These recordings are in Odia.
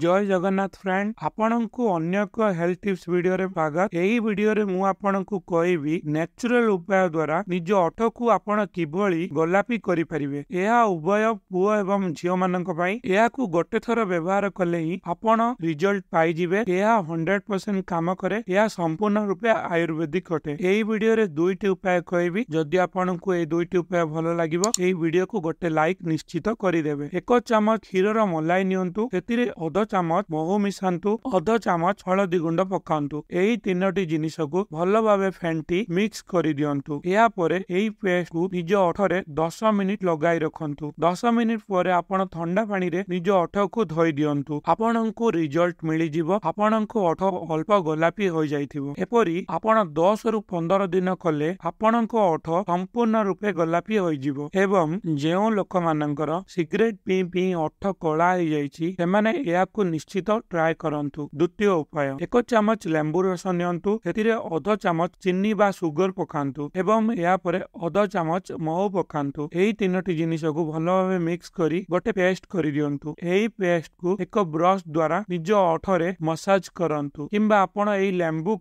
ଜୟ ଜଗନ୍ନାଥ ଫ୍ରେଣ୍ଡ ଆପଣଙ୍କୁ ଅନ୍ୟ ଏକ ହେଲ୍ଥ ଟିପ୍ସ ଭିଡିଓରେ ସ୍ୱାଗତ ଏହି ଭିଡିଓରେ ମୁଁ ଆପଣଙ୍କୁ କହିବି ନ୍ୟାଚୁରାଲ ଉପାୟ ଦ୍ୱାରା ନିଜ ଅଠକୁ ଆପଣ କିଭଳି ଗୋଲାପି କରିପାରିବେ ଏହା ଉଭୟ ପୁଅ ଏବଂ ଝିଅମାନଙ୍କ ପାଇଁ ଏହାକୁ ଗୋଟେ ଥର ବ୍ୟବହାର କଲେ ହିଁ ଆପଣ ରିଜଲ୍ଟ ପାଇଯିବେ ଏହା ହଣ୍ଡ୍ରେଡ ପରସେଣ୍ଟ କାମ କରେ ଏହା ସମ୍ପୂର୍ଣ୍ଣ ରୂପେ ଆୟୁର୍ବେଦିକ ଅଟେ ଏହି ଭିଡିଓରେ ଦୁଇଟି ଉପାୟ କହିବି ଯଦି ଆପଣଙ୍କୁ ଏହି ଦୁଇଟି ଉପାୟ ଭଲ ଲାଗିବ ଏହି ଭିଡିଓକୁ ଗୋଟେ ଲାଇକ୍ ନିଶ୍ଚିତ କରିଦେବେ ଏକ ଚାମଚ କ୍ଷୀରର ମଲାଇ ନିଅନ୍ତୁ ସେଥିରେ ଅଧ ଚାମଚ ମହୁ ମିଶାନ୍ତୁ ଅଧ ଚାମଚ ହଳଦୀ ଗୁଣ୍ଡ ପକାନ୍ତୁ ଏହି ତିନୋଟି ଜିନିଷକୁ ଭଲ ଭାବେ ଫେଣ୍ଟି ମିକ୍ସ କରିଦିଅନ୍ତୁ ଏହା ପରେ ଏହି ପେଷ୍ଟକୁ ନିଜ ଅଠରେ ଦଶ ମିନିଟ ଲଗାଇ ରଖନ୍ତୁ ଦଶ ମିନିଟ ପରେ ଆପଣ ଥଣ୍ଡା ପାଣିରେ ନିଜ ଅଠକୁ ଧୋଇ ଦିଅନ୍ତୁ ଆପଣଙ୍କୁ ରିଜଲ୍ଟ ମିଳିଯିବ ଆପଣଙ୍କ ଅଠ ଅଳ୍ପ ଗୋଲାପି ହୋଇଯାଇଥିବ ଏପରି ଆପଣ ଦଶ ରୁ ପନ୍ଦର ଦିନ କଲେ ଆପଣଙ୍କ ଅଠ ସମ୍ପୂର୍ଣ୍ଣ ରୂପେ ଗୋଲାପି ହୋଇଯିବ ଏବଂ ଯେଉଁ ଲୋକମାନଙ୍କର ସିଗରେଟ ପିଇ ପିଇ ଅଠ କଳା ହେଇଯାଇଛି ସେମାନେ ଏହା ଏହାକୁ ନିଶ୍ଚିତ ଟ୍ରାଏ କରନ୍ତୁ ଦ୍ୱିତୀୟ ଉପାୟ ଏକ ଚାମଚ ଲେମ୍ବୁ ରସ ନିଅନ୍ତୁ ସେଥିରେ ଅଧ ଚାମଚ ଚିନି ବା ସୁଗର ପକାନ୍ତୁ ଏବଂ ଏହାପରେ ଅଧ ଚାମଚ ମହୁ ପକାନ୍ତୁ ଏହି ତିନୋଟି ଜିନିଷକୁ ଭଲ ଭାବେ ମିକ୍ସ କରି ଗୋଟେ ପେଷ୍ଟ କରିଦିଅନ୍ତୁ ଏହି ପେଷ୍ଟକୁ ଏକ ବ୍ରଶ ଦ୍ୱାରା ନିଜ ଅଠରେ ମସାଜ କରନ୍ତୁ କିମ୍ବା ଆପଣ ଏହି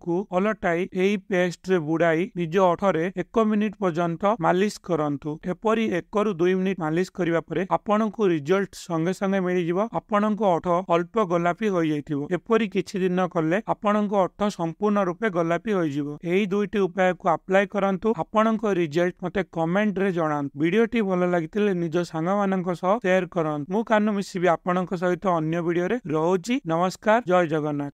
କୁ ଅଲଟାଇ ଏହି ପେଷ୍ଟରେ ବୁଡ଼ାଇ ନିଜ ଅଠରେ ଏକ ମିନିଟ ପର୍ଯ୍ୟନ୍ତ ମାଲିସ କରନ୍ତୁ ଏପରି ଏକରୁ ଦୁଇ ମିନିଟ ମାଲିସ କରିବା ପରେ ଆପଣଙ୍କୁ ରିଜଲ୍ଟ ସଙ୍ଗେ ସଙ୍ଗେ ମିଳିଯିବ ଆପଣଙ୍କ ଅଠ ଅଳ୍ପ ଗୋଲାପି ହୋଇଯାଇଥିବ ଏପରି କିଛି ଦିନ କଲେ ଆପଣଙ୍କ ଅର୍ଥ ସମ୍ପୂର୍ଣ୍ଣ ରୂପେ ଗୋଲାପି ହୋଇଯିବ ଏହି ଦୁଇଟି ଉପାୟକୁ ଆପ୍ଲାଏ କରନ୍ତୁ ଆପଣଙ୍କ ରିଜଲ୍ଟ ମୋତେ କମେଣ୍ଟରେ ଜଣାନ୍ତୁ ଭିଡିଓଟି ଭଲ ଲାଗିଥିଲେ ନିଜ ସାଙ୍ଗମାନଙ୍କ ସହ ସେୟାର କରନ୍ତୁ ମୁଁ କାନୁ ମିଶିବି ଆପଣଙ୍କ ସହିତ ଅନ୍ୟ ଭିଡିଓରେ ରହୁଛି ନମସ୍କାର ଜୟ ଜଗନ୍ନାଥ